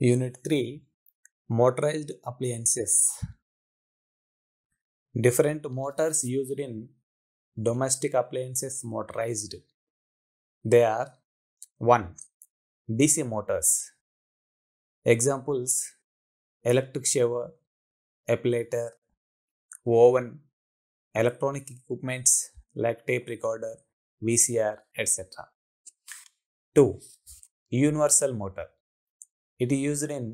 Unit 3 Motorized Appliances Different motors used in domestic appliances motorized. They are 1. DC motors. Examples electric shower, applicator, oven, electronic equipments like tape recorder, VCR, etc. 2. Universal motor it is used in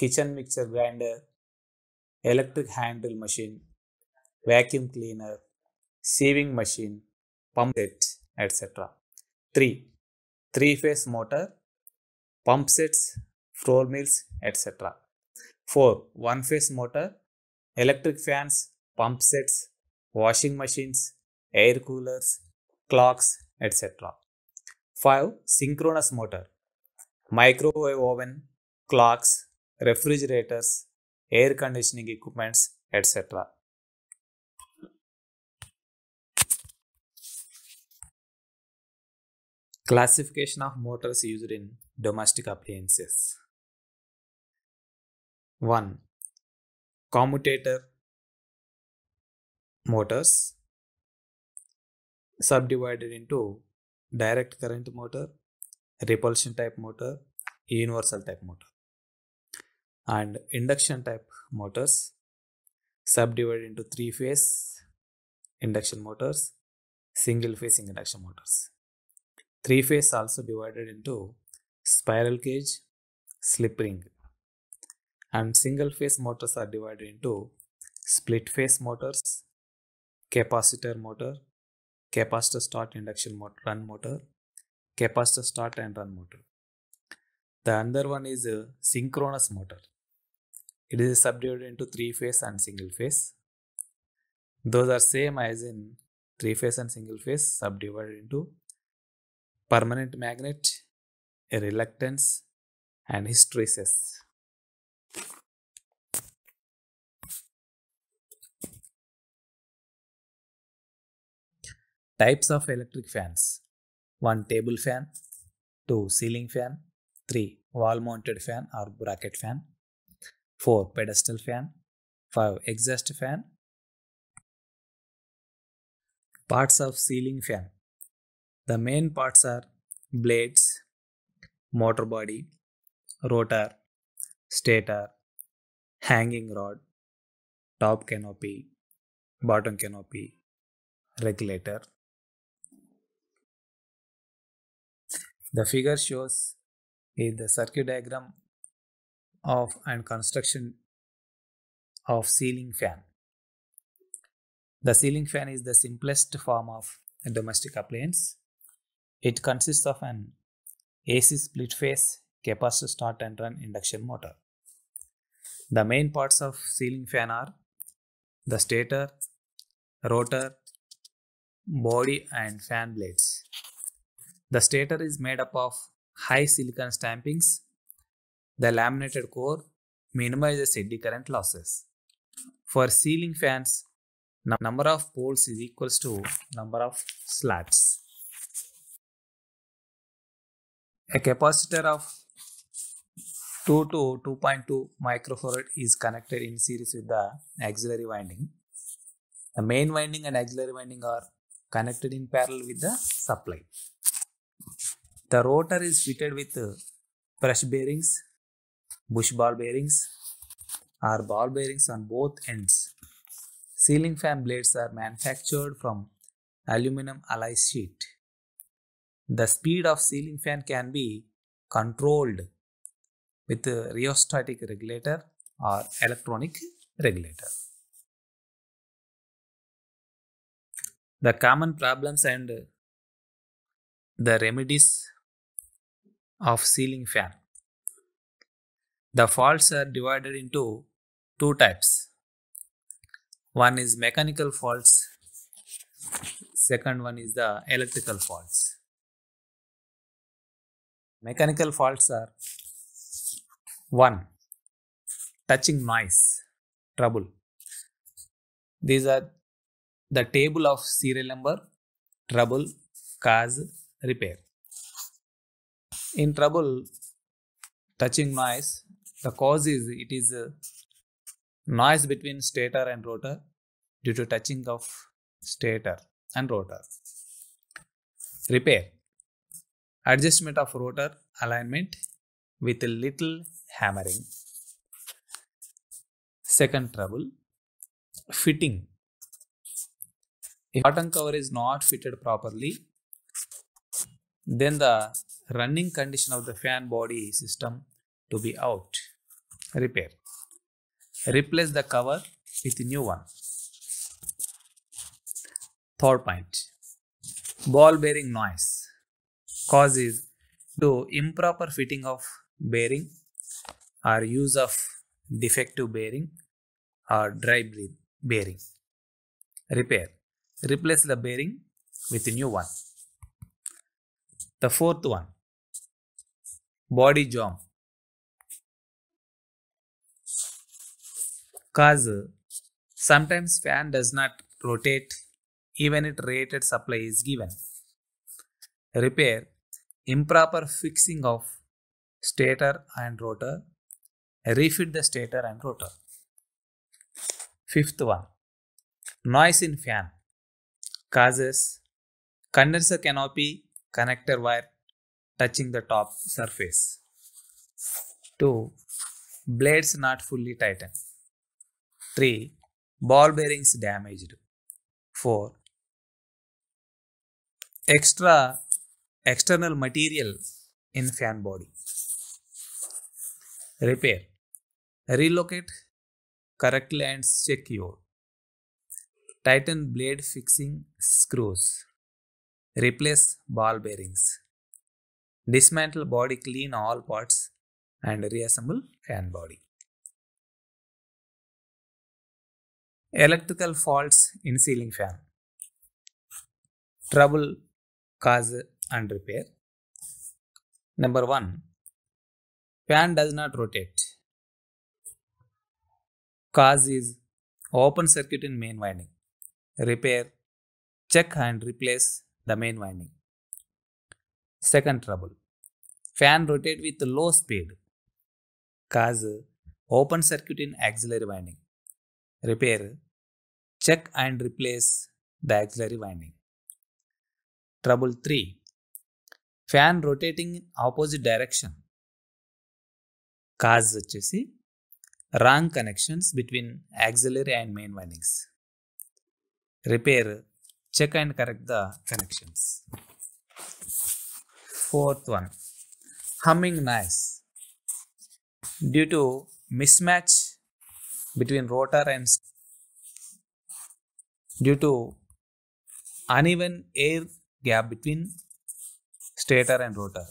kitchen mixer grinder, electric hand drill machine, vacuum cleaner, sieving machine, pump set, etc. 3. Three phase motor, pump sets, floor mills, etc. 4. One phase motor, electric fans, pump sets, washing machines, air coolers, clocks, etc. 5. Synchronous motor, microwave oven, clocks, refrigerators, air conditioning equipments, etc. Classification of motors used in domestic appliances 1. Commutator motors subdivided into direct current motor repulsion type motor, universal type motor. And induction type motors subdivided into three phase induction motors, single phase induction motors. Three phase also divided into spiral cage, slip ring. And single phase motors are divided into split phase motors, capacitor motor, capacitor start induction motor, run motor, capacitor start and run motor. The other one is a synchronous motor. It is subdivided into three phase and single phase. Those are same as in three phase and single phase subdivided into permanent magnet, a reluctance and hysteresis. Types of electric fans 1 table fan 2 ceiling fan 3 wall mounted fan or bracket fan 4 pedestal fan 5 exhaust fan parts of ceiling fan the main parts are blades motor body rotor stator hanging rod top canopy bottom canopy regulator The figure shows is the circuit diagram of and construction of ceiling fan. The ceiling fan is the simplest form of a domestic appliance. It consists of an AC split phase capacitor start and run induction motor. The main parts of ceiling fan are the stator, rotor, body and fan blades. The stator is made up of high silicon stampings. The laminated core minimizes eddy current losses. For ceiling fans, number of poles is equal to number of slats. A capacitor of 2 to 2.2 microfarad is connected in series with the auxiliary winding. The main winding and auxiliary winding are connected in parallel with the supply. The rotor is fitted with press bearings, bush ball bearings, or ball bearings on both ends. Ceiling fan blades are manufactured from aluminum alloy sheet. The speed of ceiling fan can be controlled with a rheostatic regulator or electronic regulator. The common problems and the remedies of ceiling fan. The faults are divided into two types. One is mechanical faults, second one is the electrical faults. Mechanical faults are 1. Touching noise, trouble. These are the table of serial number, trouble, cause, repair. In trouble touching noise, the cause is it is noise between stator and rotor due to touching of stator and rotor. Repair. Adjustment of rotor alignment with a little hammering. Second trouble. Fitting. If cotton cover is not fitted properly, then the running condition of the fan body system to be out. Repair. Replace the cover with new one. Third point. Ball bearing noise causes to improper fitting of bearing or use of defective bearing or dry bearing. Repair. Replace the bearing with a new one. The fourth one body jam cause sometimes fan does not rotate even if rated supply is given. Repair improper fixing of stator and rotor. Refit the stator and rotor. Fifth one noise in fan causes condenser canopy connector wire touching the top surface. 2. Blades not fully tightened. 3. Ball bearings damaged. 4. Extra external material in fan body. Repair. Relocate correctly and secure. Tighten blade fixing screws. Replace ball bearings. Dismantle body, clean all parts and reassemble fan body. Electrical faults in ceiling fan. Trouble, cause and repair. Number 1. Fan does not rotate. Cause is open circuit in main winding. Repair, check and replace main winding. Second trouble fan rotate with low speed cause open circuit in auxiliary winding. Repair check and replace the auxiliary winding. Trouble 3 fan rotating in opposite direction cause chessy wrong connections between auxiliary and main windings. Repair check and correct the connections. Fourth one, humming noise. Due to mismatch between rotor and due to uneven air gap between stator and rotor.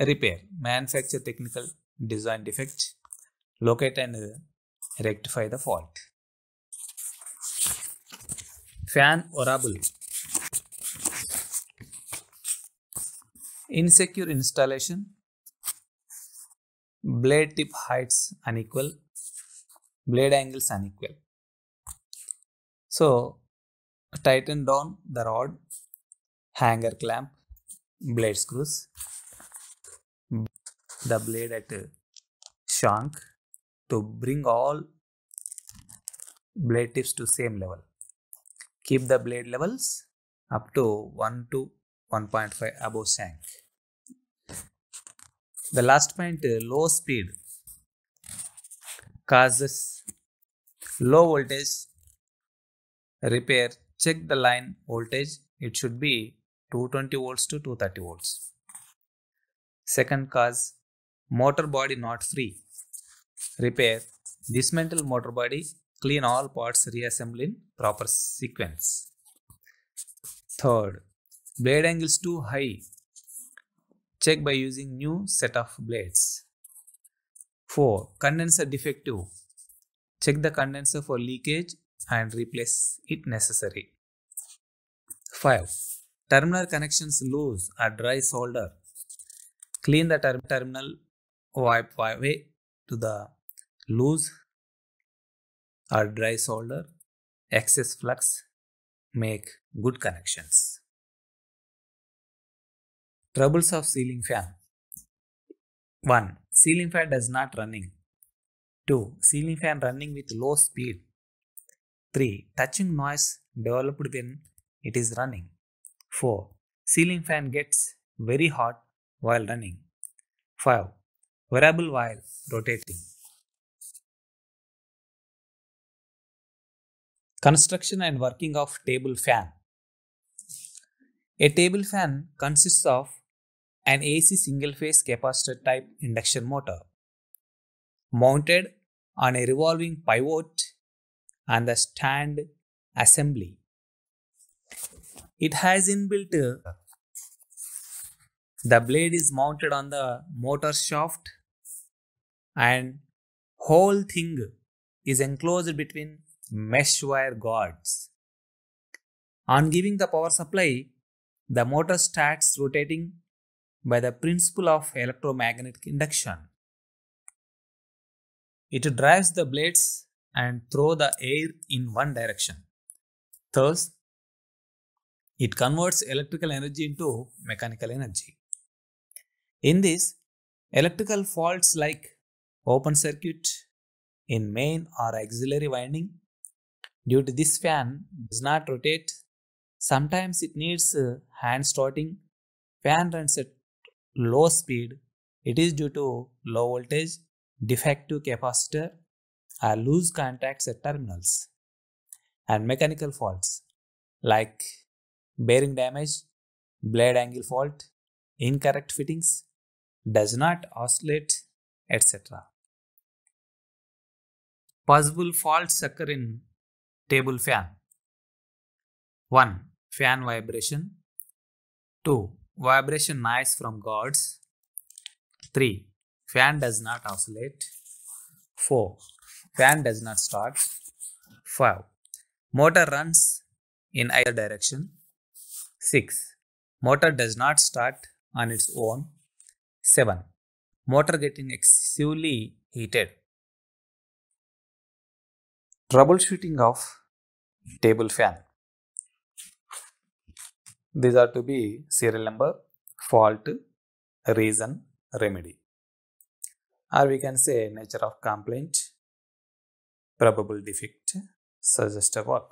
Repair, manufacture technical design defect, locate and rectify the fault. Fan orable. Insecure installation. Blade tip heights unequal. Blade angles unequal. So tighten down the rod, hanger clamp, blade screws, the blade at shank to bring all blade tips to same level. Keep the blade levels up to 1 to 1.5 above sink. The last point uh, low speed causes low voltage repair check the line voltage it should be 220 volts to 230 volts second cause motor body not free repair dismantle motor body Clean all parts, reassemble in proper sequence. Third, blade angles too high. Check by using new set of blades. 4. Condenser defective. Check the condenser for leakage and replace it necessary. 5. Terminal connections loose or dry solder. Clean the term terminal wipe away to the loose or dry solder, excess flux make good connections. Troubles of ceiling fan 1. Ceiling fan does not running. 2. Ceiling fan running with low speed. 3. Touching noise developed when it is running. 4. Ceiling fan gets very hot while running. 5. Variable while rotating. Construction and working of table fan. A table fan consists of an AC single phase capacitor type induction motor mounted on a revolving pivot and a stand assembly. It has inbuilt the blade is mounted on the motor shaft and whole thing is enclosed between mesh wire guards. On giving the power supply, the motor starts rotating by the principle of electromagnetic induction. It drives the blades and throw the air in one direction. Thus, it converts electrical energy into mechanical energy. In this, electrical faults like open circuit in main or auxiliary winding Due to this fan does not rotate, sometimes it needs uh, hand starting. Fan runs at low speed. It is due to low voltage, defective capacitor or loose contacts at terminals and mechanical faults like bearing damage, blade angle fault, incorrect fittings, does not oscillate, etc. Possible faults occur in table fan. 1. Fan vibration. 2. Vibration noise from gods. 3. Fan does not oscillate. 4. Fan does not start. 5. Motor runs in either direction. 6. Motor does not start on its own. 7. Motor getting excessively heated troubleshooting of table fan. These are to be serial number, fault, reason, remedy. Or we can say nature of complaint, probable defect, a work.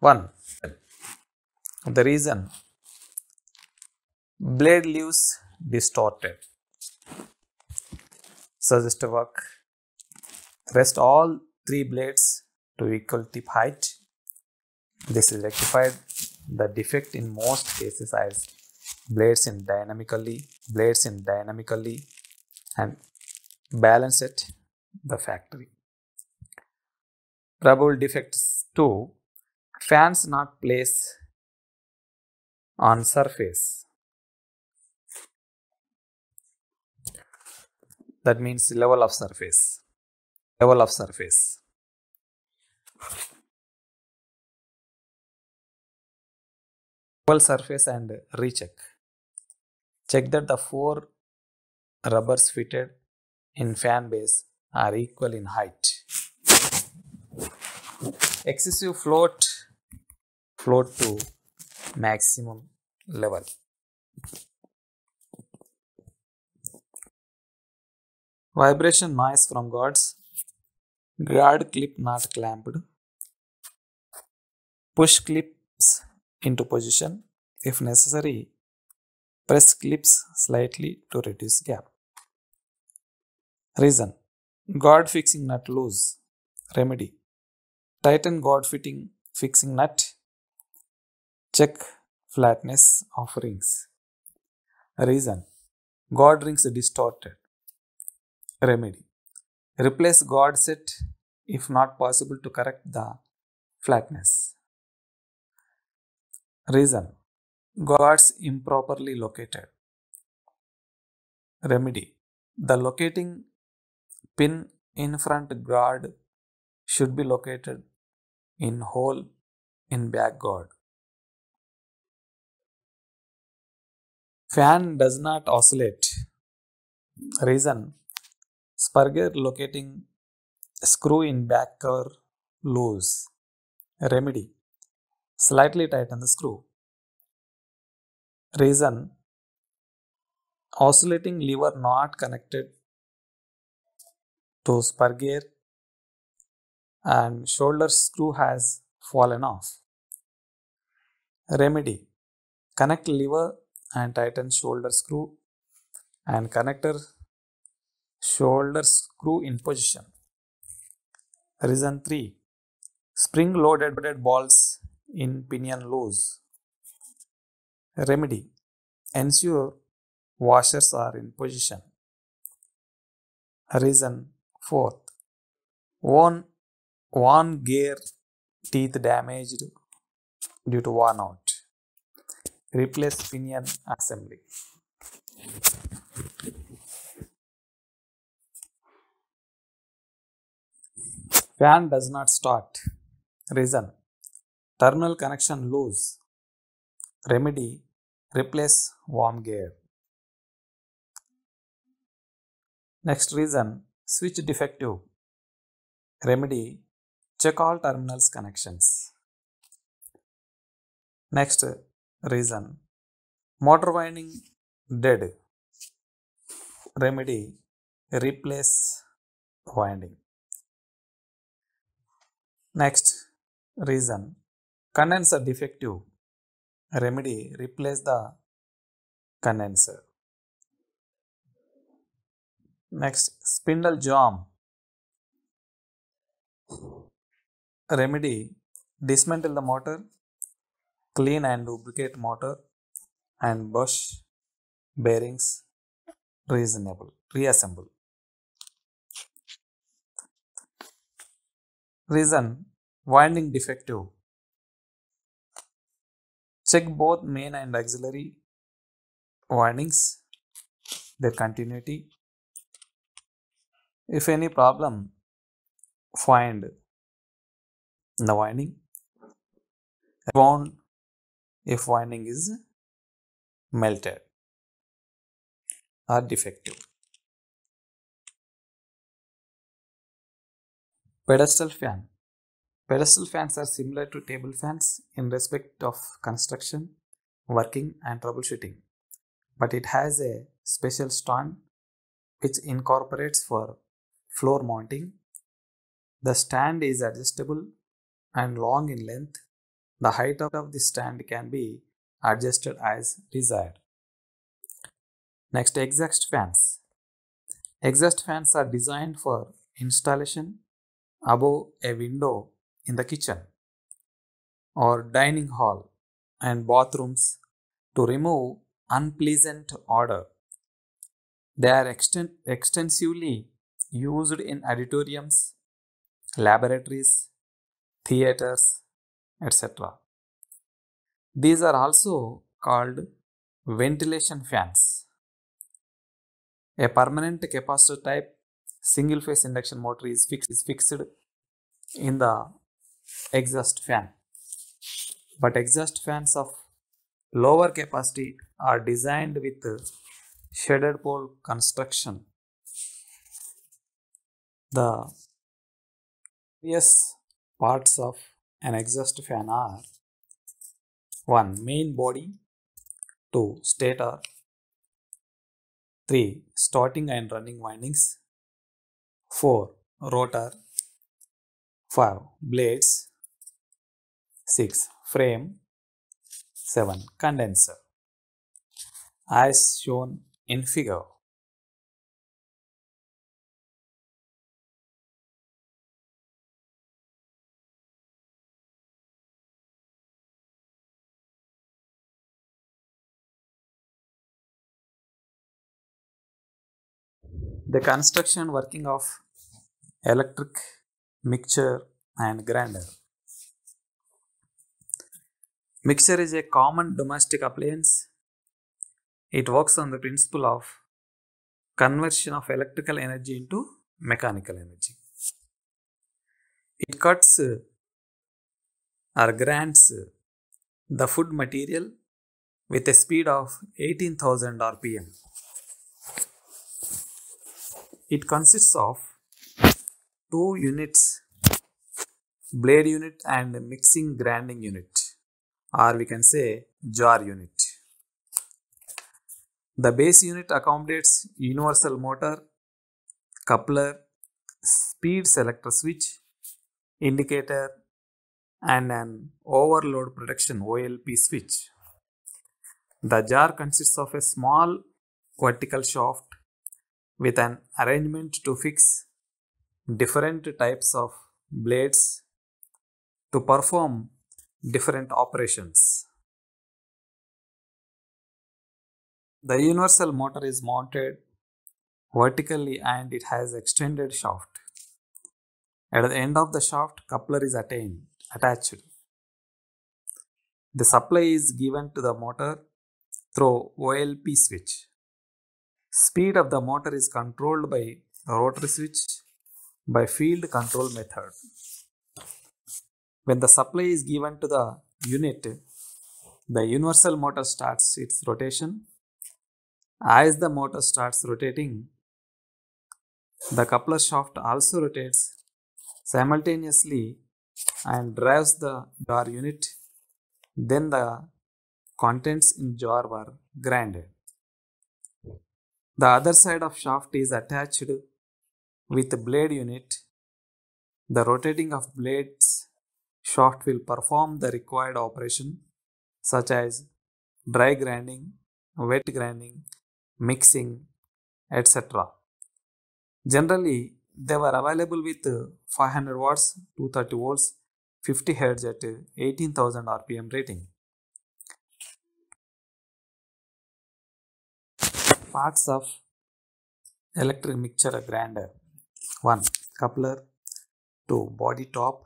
1. The reason blade leaves distorted. a work Rest all three blades to equal tip height. This is rectified the defect in most cases as blades in dynamically, blades in dynamically and balance it. the factory. Trouble defects 2. Fans not placed on surface. That means level of surface level of surface. Level surface and recheck. Check that the four rubbers fitted in fan base are equal in height. Excessive float, float to maximum level. Vibration noise from gods guard clip not clamped push clips into position if necessary press clips slightly to reduce gap reason guard fixing nut loose remedy tighten guard fitting fixing nut check flatness of rings reason guard rings distorted remedy replace guard set if not possible to correct the flatness. Reason Gods improperly located. Remedy The locating pin in front guard should be located in hole in back guard. Fan does not oscillate. Reason Spurger locating screw in back cover loose. Remedy slightly tighten the screw. Reason oscillating lever not connected to spur gear and shoulder screw has fallen off. Remedy connect lever and tighten shoulder screw and connector shoulder screw in position. Reason 3 Spring loaded balls in pinion loose. Remedy Ensure washers are in position. Reason 4 One, one gear teeth damaged due to worn out. Replace pinion assembly. Fan does not start. Reason Terminal connection loose. Remedy Replace warm gear. Next reason Switch defective. Remedy Check all terminals connections. Next reason Motor winding dead. Remedy Replace winding. Next reason condenser defective remedy replace the condenser. Next spindle jam remedy dismantle the motor clean and lubricate motor and bush bearings reasonable reassemble Reason winding defective. Check both main and auxiliary windings, their continuity. If any problem, find the winding. Bound if winding is melted or defective. Pedestal fan. Pedestal fans are similar to table fans in respect of construction, working and troubleshooting. But it has a special stand which incorporates for floor mounting. The stand is adjustable and long in length. The height of the stand can be adjusted as desired. Next, exhaust fans. Exhaust fans are designed for installation above a window in the kitchen or dining hall and bathrooms to remove unpleasant odor. They are exten- extensively used in auditoriums, laboratories, theaters, etc. These are also called ventilation fans. A permanent capacitor type single phase induction motor is fixed is fixed in the exhaust fan but exhaust fans of lower capacity are designed with shaded pole construction the various parts of an exhaust fan are 1 main body 2 stator 3 starting and running windings 4 rotor 5 blades 6 frame 7 condenser as shown in figure. The construction working of electric mixer and grinder. Mixer is a common domestic appliance. It works on the principle of conversion of electrical energy into mechanical energy. It cuts uh, or grinds uh, the food material with a speed of 18,000 rpm. It consists of two units blade unit and mixing grinding unit or we can say jar unit. The base unit accommodates universal motor, coupler, speed selector switch, indicator and an overload protection OLP switch. The jar consists of a small vertical shaft with an arrangement to fix different types of blades to perform different operations. The universal motor is mounted vertically and it has extended shaft. At the end of the shaft, coupler is attained, attached. The supply is given to the motor through OLP switch. Speed of the motor is controlled by the rotary switch by field control method. When the supply is given to the unit, the universal motor starts its rotation. As the motor starts rotating, the coupler shaft also rotates simultaneously and drives the jar unit. Then the contents in jar were grinded. The other side of shaft is attached with the blade unit, the rotating of blades shaft will perform the required operation such as dry grinding, wet grinding, mixing, etc. Generally, they were available with 500 watts, 230 volts, 50 hertz at 18,000 RPM rating. Parts of electric mixture grinder 1. Coupler 2. Body top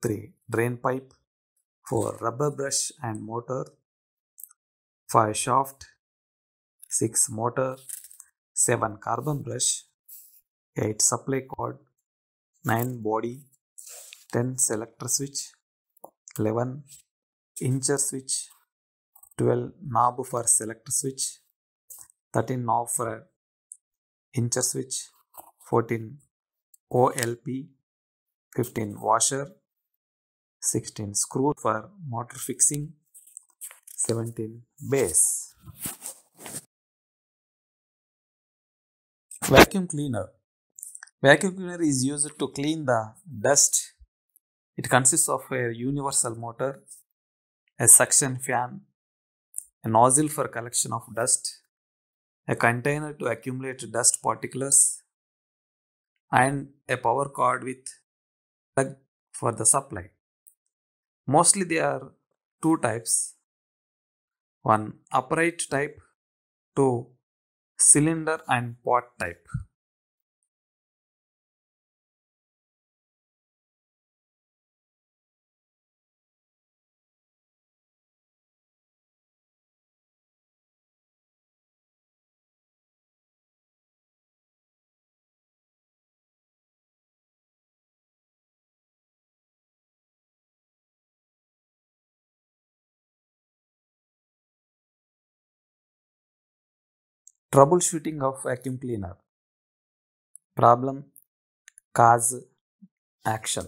3. Drain pipe 4. Rubber brush and motor 5. Shaft 6. Motor 7. Carbon brush 8. Supply cord 9. Body 10. Selector switch 11. Incher switch 12 knob for selector switch 13 knob for incher switch 14 OLP 15 washer 16 screw for motor fixing 17 base vacuum cleaner vacuum cleaner is used to clean the dust it consists of a universal motor a suction fan a nozzle for collection of dust a container to accumulate dust particles and a power cord with plug for the supply. Mostly there are two types. One upright type, two cylinder and pot type. troubleshooting of vacuum cleaner problem cause action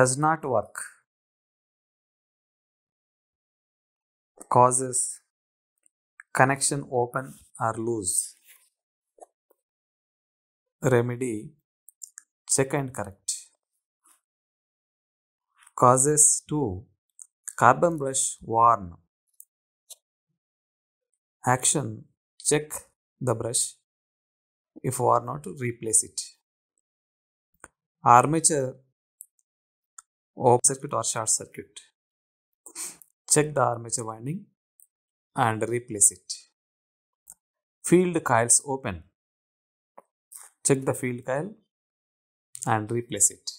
does not work causes connection open or loose remedy check and correct causes to carbon brush worn action check the brush if war not replace it armature open circuit or short circuit check the armature winding and replace it field coils open check the field coil and replace it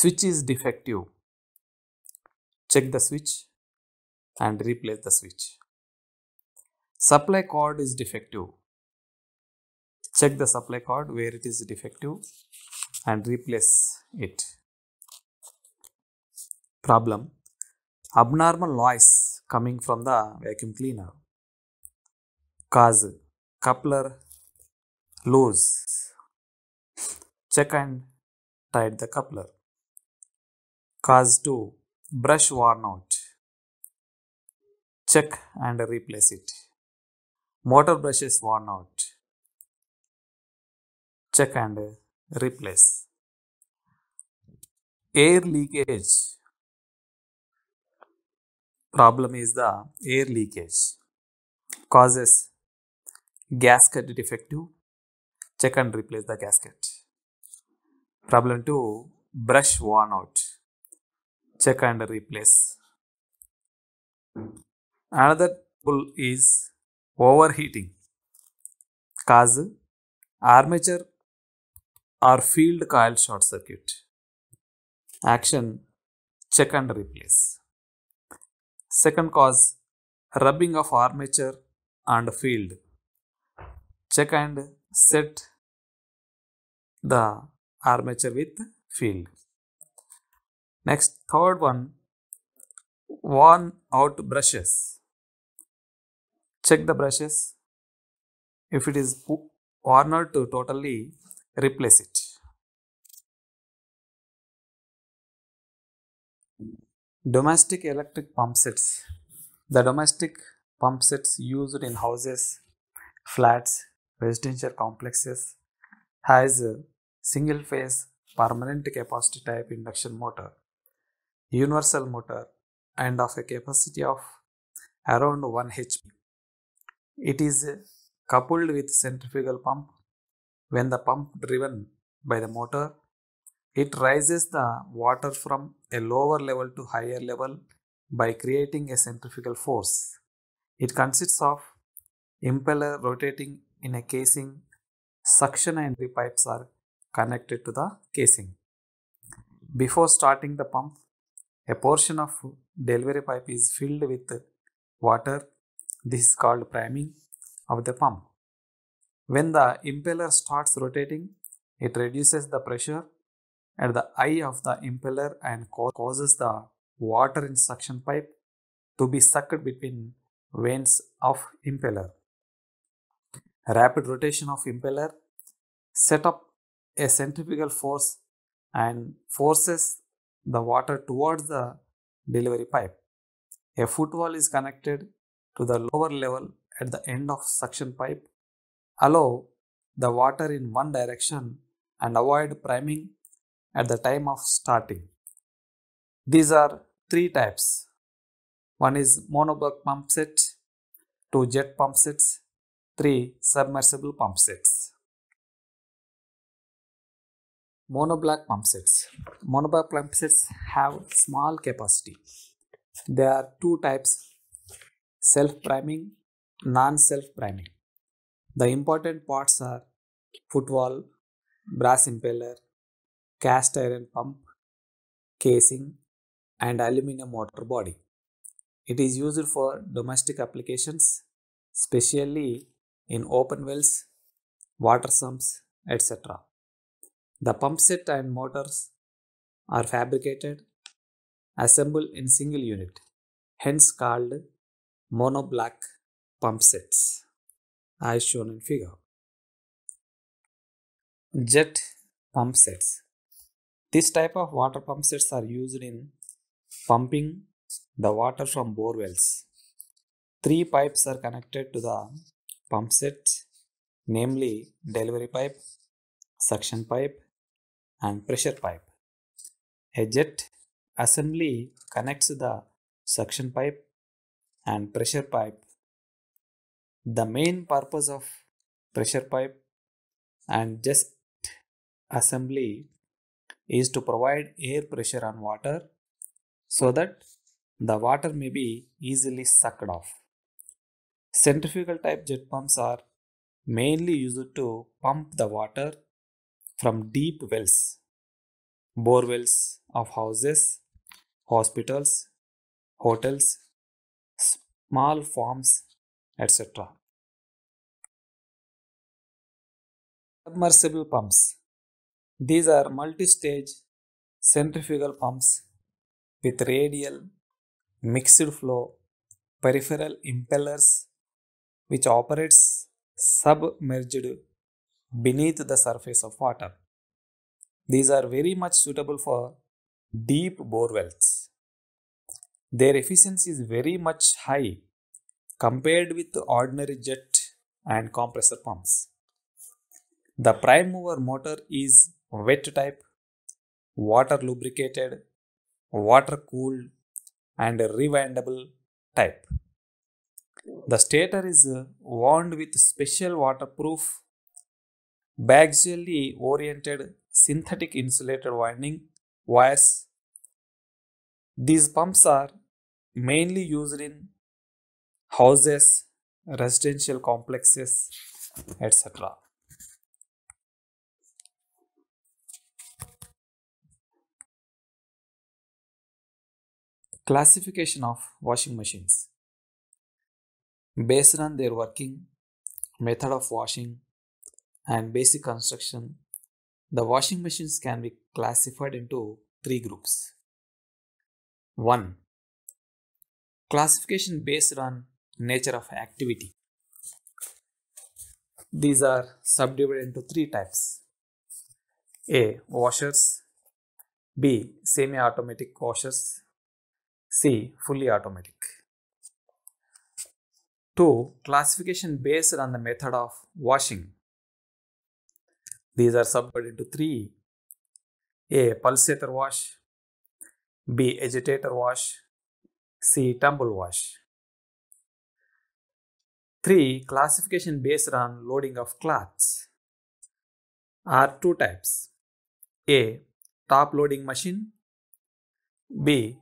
switch is defective check the switch and replace the switch supply cord is defective check the supply cord where it is defective and replace it problem abnormal noise coming from the vacuum cleaner cause coupler loose check and tight the coupler cause to brush worn out check and replace it motor brushes worn out check and replace air leakage problem is the air leakage causes gasket defective check and replace the gasket problem 2 brush worn out check and replace another pull is overheating cause armature or field coil short circuit action check and replace second cause rubbing of armature and field check and set the armature with field next third one worn out brushes Check the brushes. If it is worn out, to totally replace it. Domestic electric pump sets. The domestic pump sets used in houses, flats, residential complexes has a single phase permanent capacity type induction motor, universal motor, and of a capacity of around 1 HP. It is uh, coupled with centrifugal pump. When the pump driven by the motor, it rises the water from a lower level to higher level by creating a centrifugal force. It consists of impeller rotating in a casing, suction and the pipes are connected to the casing. Before starting the pump, a portion of delivery pipe is filled with water this is called priming of the pump. When the impeller starts rotating, it reduces the pressure at the eye of the impeller and causes the water in suction pipe to be sucked between vanes of impeller. Rapid rotation of impeller set up a centrifugal force and forces the water towards the delivery pipe. A foot valve is connected to the lower level at the end of suction pipe. Allow the water in one direction and avoid priming at the time of starting. These are three types. One is monoblock pump set, two jet pump sets, three submersible pump sets. Monoblock pump sets. Monoblock pump sets have small capacity. There are two types self-priming, non-self-priming. The important parts are footwall, brass impeller, cast iron pump, casing and aluminum motor body. It is used for domestic applications, especially in open wells, water sumps, etc. The pump set and motors are fabricated, assembled in single unit, hence called black pump sets as shown in figure. Jet pump sets. This type of water pump sets are used in pumping the water from bore wells. Three pipes are connected to the pump set, namely delivery pipe, suction pipe, and pressure pipe. A jet assembly connects the suction pipe and pressure pipe the main purpose of pressure pipe and just assembly is to provide air pressure on water so that the water may be easily sucked off. Centrifugal type jet pumps are mainly used to pump the water from deep wells, bore wells of houses, hospitals, hotels, small forms, etc. Submersible pumps. These are multi-stage centrifugal pumps with radial, mixed flow, peripheral impellers which operates submerged beneath the surface of water. These are very much suitable for deep bore wells their efficiency is very much high compared with ordinary jet and compressor pumps. The prime mover motor is wet type, water lubricated, water cooled, and rewindable type. The stator is wound with special waterproof, baxially oriented synthetic insulated winding wires. These pumps are mainly used in houses, residential complexes, etc. Classification of washing machines based on their working, method of washing, and basic construction. The washing machines can be classified into three groups. 1 classification based on nature of activity. These are subdivided into three types. A. Washers B. Semi-automatic washers C. Fully automatic 2. Classification based on the method of washing. These are subdivided into three. A. Pulsator wash B. Agitator wash See tumble wash. 3. Classification based on loading of cloths are two types. A. Top loading machine. B.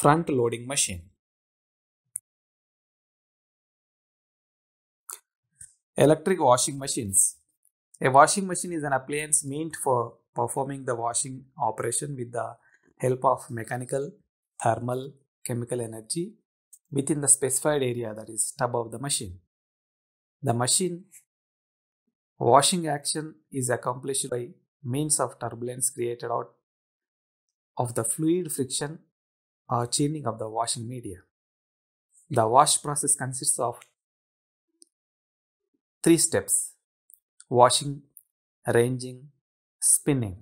Front loading machine. Electric washing machines. A washing machine is an appliance meant for performing the washing operation with the help of mechanical, thermal, chemical energy within the specified area that is tub of the machine. The machine washing action is accomplished by means of turbulence created out of the fluid friction or churning of the washing media. The wash process consists of three steps washing, arranging, spinning.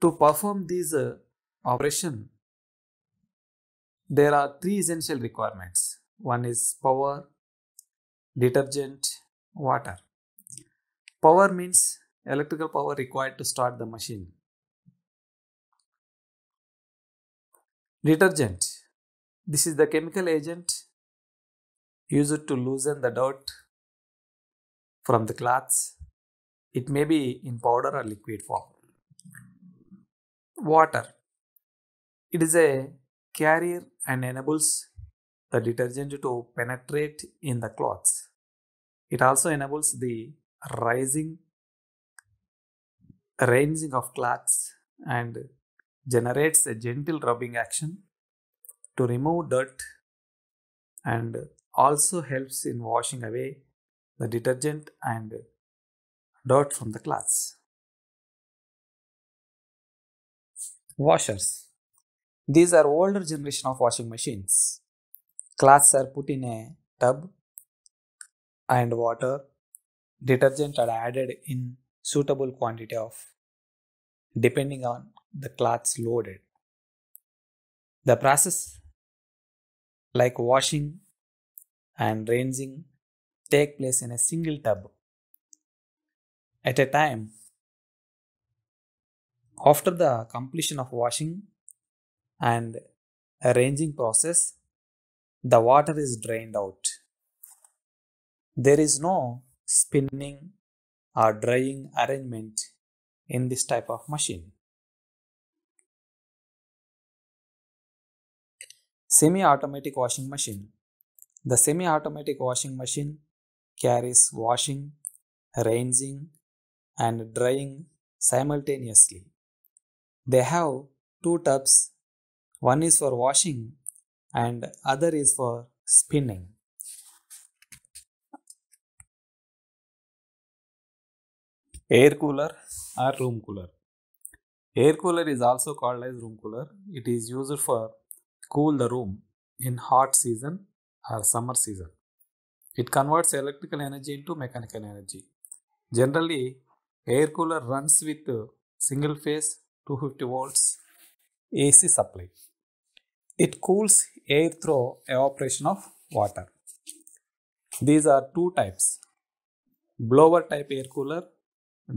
To perform this uh, operation, there are three essential requirements. One is power, detergent, water. Power means electrical power required to start the machine. Detergent. This is the chemical agent used to loosen the dirt from the cloths it may be in powder or liquid form. Water. It is a carrier and enables the detergent to penetrate in the cloths. It also enables the rising, arranging of cloths and generates a gentle rubbing action to remove dirt and also helps in washing away the detergent and dirt from the clothes. Washers. These are older generation of washing machines. Cloths are put in a tub and water, detergent are added in suitable quantity of depending on the cloths loaded. The process like washing and rinsing take place in a single tub at a time. After the completion of washing and arranging process, the water is drained out. There is no spinning or drying arrangement in this type of machine. Semi-automatic washing machine. The semi-automatic washing machine carries washing, rinsing and drying simultaneously. They have two tubs, one is for washing and other is for spinning. Air cooler or room cooler. Air cooler is also called as room cooler. It is used for cool the room in hot season or summer season. It converts electrical energy into mechanical energy. Generally, Air cooler runs with uh, single phase 250 volts AC supply. It cools air through evaporation of water. These are two types blower type air cooler,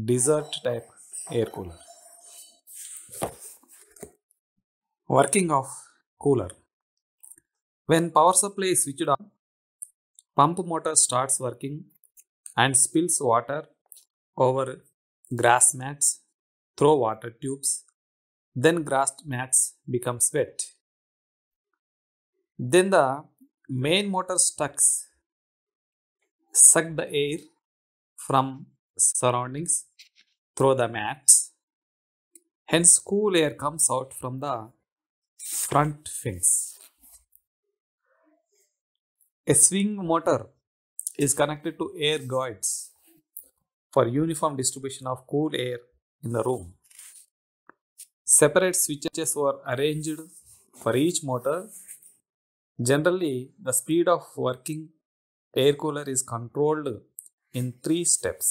desert type air cooler. Working of cooler. When power supply is switched on, pump motor starts working and spills water over grass mats, throw water tubes, then grass mats becomes wet. Then the main motor sucks, suck the air from surroundings through the mats. Hence, cool air comes out from the front fins. A swing motor is connected to air guides for uniform distribution of cool air in the room. Separate switches were arranged for each motor. Generally, the speed of working air cooler is controlled in three steps.